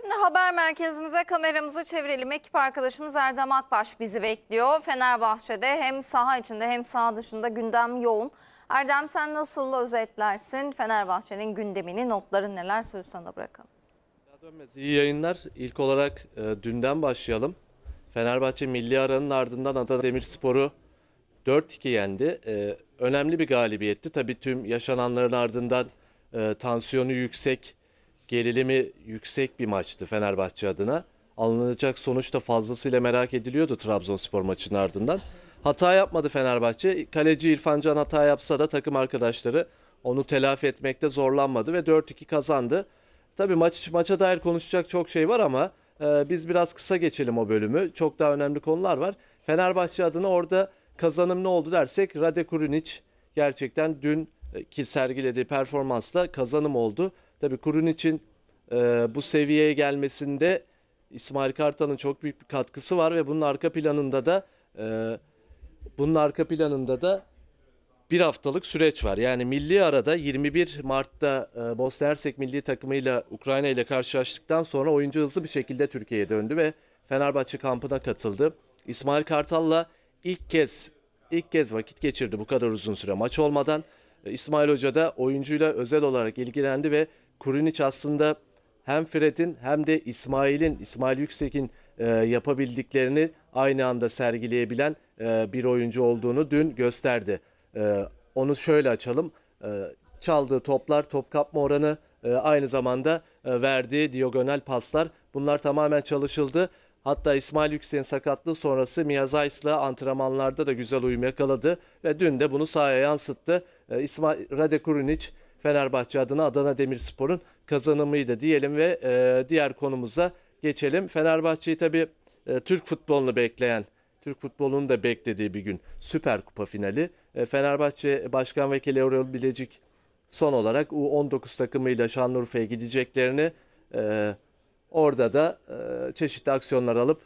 Şimdi haber merkezimize kameramızı çevirelim. Ekip arkadaşımız Erdem Akbaş bizi bekliyor. Fenerbahçe'de hem saha içinde hem saha dışında gündem yoğun. Erdem sen nasıl özetlersin? Fenerbahçe'nin gündemini, Notların neler söz sana bırakalım. İyi yayınlar. İlk olarak e, dünden başlayalım. Fenerbahçe milli aranın ardından Adana Demirspor'u 4-2 yendi. E, önemli bir galibiyetti. Tabii tüm yaşananların ardından e, tansiyonu yüksek gerilimi yüksek bir maçtı Fenerbahçe adına. Alınacak sonuç da fazlasıyla merak ediliyordu Trabzonspor maçının ardından. Hata yapmadı Fenerbahçe. Kaleci İrfan Can hata yapsa da takım arkadaşları onu telafi etmekte zorlanmadı ve 4-2 kazandı. Tabii maç maça dair konuşacak çok şey var ama e, biz biraz kısa geçelim o bölümü. Çok daha önemli konular var. Fenerbahçe adına orada kazanım ne oldu dersek Rade Kurunic gerçekten dün e, ki sergilediği performansla kazanım oldu. Tabii Kurunic'in e, bu seviyeye gelmesinde İsmail Kartal'ın çok büyük bir katkısı var ve bunun arka planında da e, bunun arka planında da bir haftalık süreç var. Yani milli arada 21 Mart'ta e, Bosna Hersek milli takımıyla Ukrayna ile karşılaştıktan sonra oyuncu hızlı bir şekilde Türkiye'ye döndü ve Fenerbahçe kampına katıldı. İsmail Kartal'la ilk kez ilk kez vakit geçirdi bu kadar uzun süre maç olmadan. E, İsmail Hoca da oyuncuyla özel olarak ilgilendi ve Kurinic aslında hem Fred'in hem de İsmail'in, İsmail Yüksek'in e, yapabildiklerini aynı anda sergileyebilen e, bir oyuncu olduğunu dün gösterdi. E, onu şöyle açalım. E, çaldığı toplar, top kapma oranı, e, aynı zamanda e, verdiği diagonal paslar bunlar tamamen çalışıldı. Hatta İsmail Yüksek'in sakatlığı sonrası Miyaz Ays'la antrenmanlarda da güzel uyum yakaladı ve dün de bunu sahaya yansıttı. E, İsmail Rade Kurunic Fenerbahçe adına Adana Demirspor'un kazanımıydı diyelim ve e, diğer konumuza geçelim. Fenerbahçe'yi tabii e, Türk futbolunu bekleyen Türk futbolunun da beklediği bir gün Süper Kupa finali. E, Fenerbahçe Başkan Vekili Erol Bilecik son olarak U19 takımıyla Şanlıurfa'ya gideceklerini e, orada da e, çeşitli aksiyonlar alıp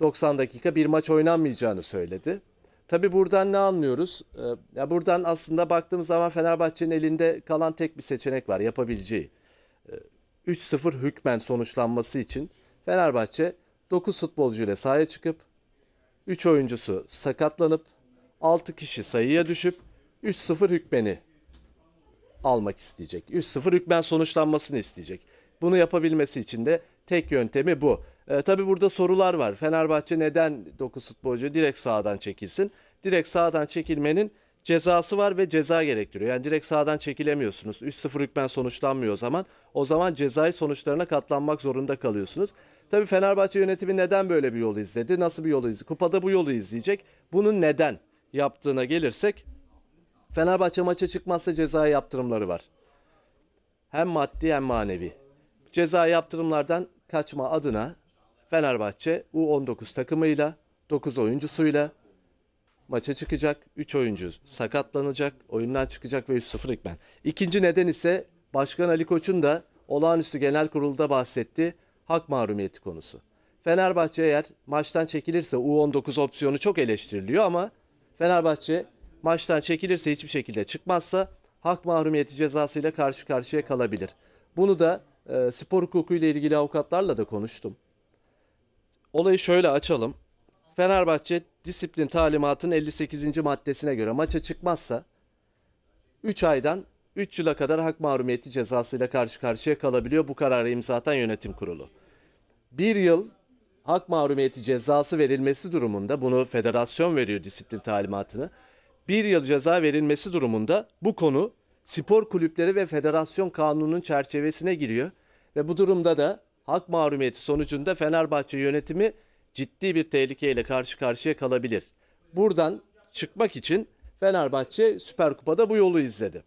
90 dakika bir maç oynanmayacağını söyledi. Tabi buradan ne anlıyoruz? Ee, ya buradan aslında baktığımız zaman Fenerbahçe'nin elinde kalan tek bir seçenek var yapabileceği. 3-0 ee, hükmen sonuçlanması için Fenerbahçe 9 futbolcuyla sahaya çıkıp 3 oyuncusu sakatlanıp 6 kişi sayıya düşüp 3-0 hükmeni almak isteyecek. 3-0 hükmen sonuçlanmasını isteyecek. Bunu yapabilmesi için de tek yöntemi bu. E, tabii burada sorular var. Fenerbahçe neden 9 futbolcu direkt sağdan çekilsin? Direkt sağdan çekilmenin cezası var ve ceza gerektiriyor. Yani direkt sağdan çekilemiyorsunuz. 3-0 hükmen sonuçlanmıyor o zaman. O zaman cezai sonuçlarına katlanmak zorunda kalıyorsunuz. Tabii Fenerbahçe yönetimi neden böyle bir yolu izledi? Nasıl bir yolu izledi? Kupada bu yolu izleyecek. Bunun neden yaptığına gelirsek Fenerbahçe maça çıkmazsa ceza yaptırımları var. Hem maddi hem manevi. Ceza yaptırımlardan kaçma adına Fenerbahçe U19 takımıyla 9 oyuncusuyla maça çıkacak. 3 oyuncu sakatlanacak, oyundan çıkacak ve 3-0 hükmen. İkinci neden ise Başkan Ali Koç'un da olağanüstü genel kurulda bahsetti hak mahrumiyeti konusu. Fenerbahçe eğer maçtan çekilirse U19 opsiyonu çok eleştiriliyor ama Fenerbahçe maçtan çekilirse hiçbir şekilde çıkmazsa hak mahrumiyeti cezasıyla karşı karşıya kalabilir. Bunu da e, spor hukuku ilgili avukatlarla da konuştum. Olayı şöyle açalım. Fenerbahçe disiplin talimatının 58. maddesine göre maça çıkmazsa 3 aydan 3 yıla kadar hak mahrumiyeti cezasıyla karşı karşıya kalabiliyor. Bu kararı imza atan yönetim kurulu. 1 yıl hak mahrumiyeti cezası verilmesi durumunda bunu federasyon veriyor disiplin talimatını. 1 yıl ceza verilmesi durumunda bu konu spor kulüpleri ve federasyon kanununun çerçevesine giriyor ve bu durumda da hak mağrumiyeti sonucunda Fenerbahçe yönetimi ciddi bir tehlikeyle karşı karşıya kalabilir. Buradan çıkmak için Fenerbahçe Süper Kupa'da bu yolu izledi.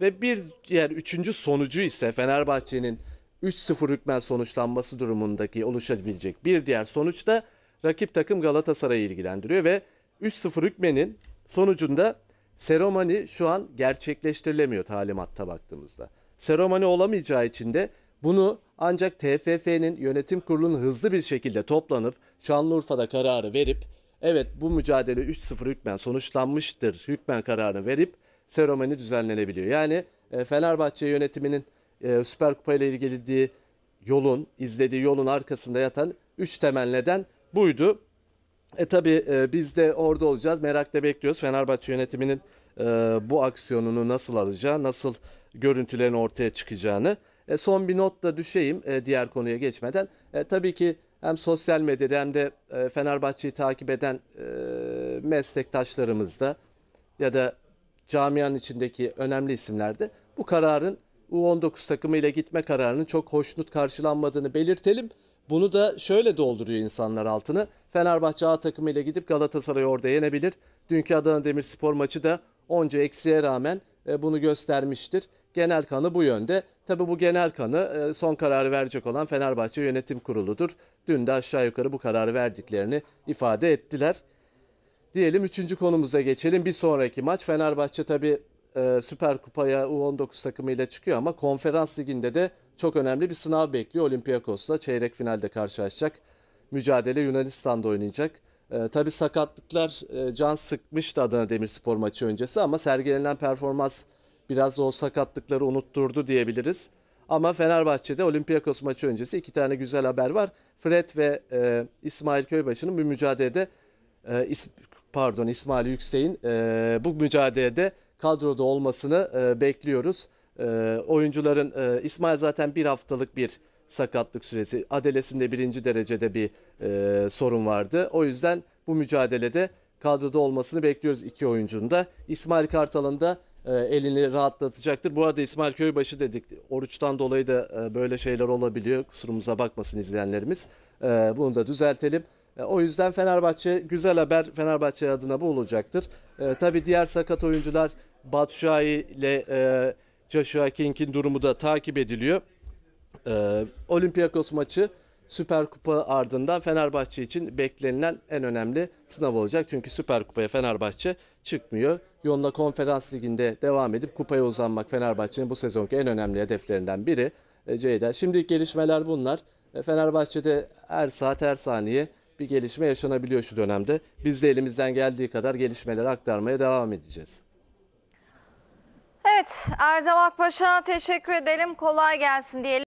Ve bir diğer üçüncü sonucu ise Fenerbahçe'nin 3-0 hükmen sonuçlanması durumundaki oluşabilecek bir diğer sonuç da rakip takım Galatasaray'ı ilgilendiriyor ve 3-0 hükmenin sonucunda seromani şu an gerçekleştirilemiyor talimatta baktığımızda. Seromani olamayacağı için de bunu ancak TFF'nin yönetim kurulunun hızlı bir şekilde toplanıp Şanlıurfa'da kararı verip evet bu mücadele 3-0 hükmen sonuçlanmıştır hükmen kararını verip seremoni düzenlenebiliyor. Yani e, Fenerbahçe yönetiminin e, Süper Kupa ile ilgili yolun, izlediği yolun arkasında yatan 3 temel neden buydu. E tabi e, biz de orada olacağız. Merakla bekliyoruz. Fenerbahçe yönetiminin e, bu aksiyonunu nasıl alacağı, nasıl görüntülerin ortaya çıkacağını. E, son bir not da düşeyim e, diğer konuya geçmeden. E, tabii ki hem sosyal medyada hem de Fenerbahçe'yi takip eden meslektaşlarımızda ya da camianın içindeki önemli isimlerde bu kararın U19 takımıyla gitme kararının çok hoşnut karşılanmadığını belirtelim. Bunu da şöyle dolduruyor insanlar altını. Fenerbahçe A takımıyla gidip Galatasaray'ı orada yenebilir. Dünkü Adana Demirspor maçı da onca eksiğe rağmen e, bunu göstermiştir. Genel kanı bu yönde. Tabi bu genel kanı e, son kararı verecek olan Fenerbahçe Yönetim Kurulu'dur. Dün de aşağı yukarı bu kararı verdiklerini ifade ettiler. Diyelim üçüncü konumuza geçelim. Bir sonraki maç Fenerbahçe tabi e, Süper Kupa'ya U19 takımıyla çıkıyor ama Konferans Ligi'nde de çok önemli bir sınav bekliyor. Olympiakos'la çeyrek finalde karşılaşacak. Mücadele Yunanistan'da oynayacak. E, tabii sakatlıklar e, can sıkmıştı Adana Demirspor maçı öncesi ama sergilenen performans biraz o sakatlıkları unutturdu diyebiliriz. Ama Fenerbahçe'de Olympiakos maçı öncesi iki tane güzel haber var. Fred ve e, İsmail Köybaşı'nın bir mücadelede e, is, pardon İsmail Yüksek'in e, bu mücadelede kadroda olmasını e, bekliyoruz. E, oyuncuların e, İsmail zaten bir haftalık bir sakatlık süresi. Adelesinde birinci derecede bir e, sorun vardı. O yüzden bu mücadelede kadroda olmasını bekliyoruz iki oyuncunun da. İsmail Kartal'ın da e, elini rahatlatacaktır. Bu arada İsmail Köybaşı dedik. Oruçtan dolayı da e, böyle şeyler olabiliyor. Kusurumuza bakmasın izleyenlerimiz. E, bunu da düzeltelim. E, o yüzden Fenerbahçe güzel haber Fenerbahçe adına bu olacaktır. E, tabii diğer sakat oyuncular Batu Şahi ile e, Joshua King'in durumu da takip ediliyor. Ee, Olympiakos maçı Süper Kupa ardından Fenerbahçe için beklenilen en önemli sınav olacak. Çünkü Süper Kupa'ya Fenerbahçe çıkmıyor. Yoluna Konferans Ligi'nde devam edip kupaya uzanmak Fenerbahçe'nin bu sezonki en önemli hedeflerinden biri. Ee, Ceyda. Şimdilik gelişmeler bunlar. Ee, Fenerbahçe'de her saat her saniye bir gelişme yaşanabiliyor şu dönemde. Biz de elimizden geldiği kadar gelişmeleri aktarmaya devam edeceğiz. Evet Erdem Akbaş'a teşekkür edelim. Kolay gelsin diyelim.